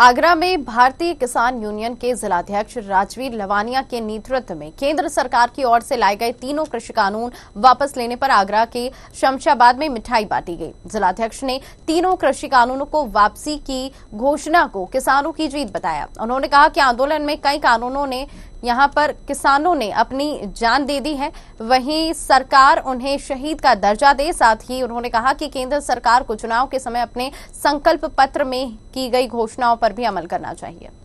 आगरा में भारतीय किसान यूनियन के जिलाध्यक्ष राजवीर लवानिया के नेतृत्व में केंद्र सरकार की ओर से लाए गए तीनों कृषि कानून वापस लेने पर आगरा के शमशाबाद में मिठाई बांटी गई जिलाध्यक्ष ने तीनों कृषि कानूनों को वापसी की घोषणा को किसानों की जीत बताया उन्होंने कहा कि आंदोलन में कई कानूनों ने यहाँ पर किसानों ने अपनी जान दे दी है वहीं सरकार उन्हें शहीद का दर्जा दे साथ ही उन्होंने कहा कि केंद्र सरकार को चुनाव के समय अपने संकल्प पत्र में की गई घोषणाओं पर भी अमल करना चाहिए